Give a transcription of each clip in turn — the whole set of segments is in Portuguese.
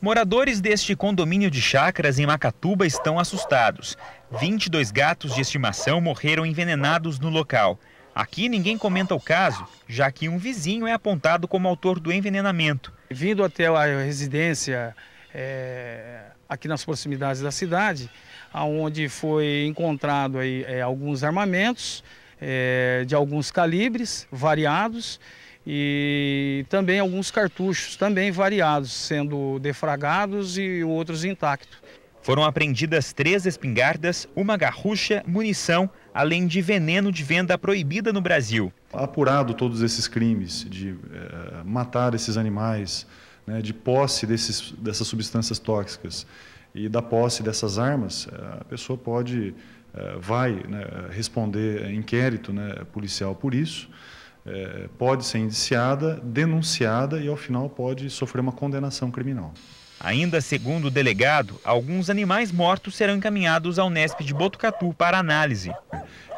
Moradores deste condomínio de chacras em Macatuba estão assustados. 22 gatos de estimação morreram envenenados no local. Aqui ninguém comenta o caso, já que um vizinho é apontado como autor do envenenamento. Vindo até a residência é, aqui nas proximidades da cidade, aonde foi encontrado aí, é, alguns armamentos é, de alguns calibres variados e também alguns cartuchos, também variados, sendo defragados e outros intactos. Foram apreendidas três espingardas, uma garrucha, munição, além de veneno de venda proibida no Brasil. Apurado todos esses crimes de eh, matar esses animais, né, de posse desses, dessas substâncias tóxicas e da posse dessas armas, eh, a pessoa pode, eh, vai né, responder inquérito né, policial por isso é, pode ser indiciada, denunciada e, ao final, pode sofrer uma condenação criminal. Ainda segundo o delegado, alguns animais mortos serão encaminhados ao Nesp de Botucatu para análise.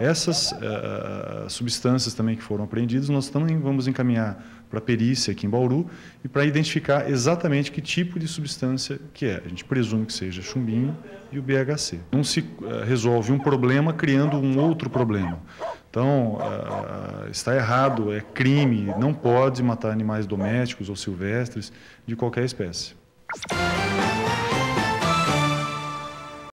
Essas uh, substâncias também que foram apreendidas, nós também vamos encaminhar para a perícia aqui em Bauru e para identificar exatamente que tipo de substância que é. A gente presume que seja chumbinho e o BHC. Não se uh, resolve um problema criando um outro problema. Então, ah, está errado, é crime, não pode matar animais domésticos ou silvestres de qualquer espécie.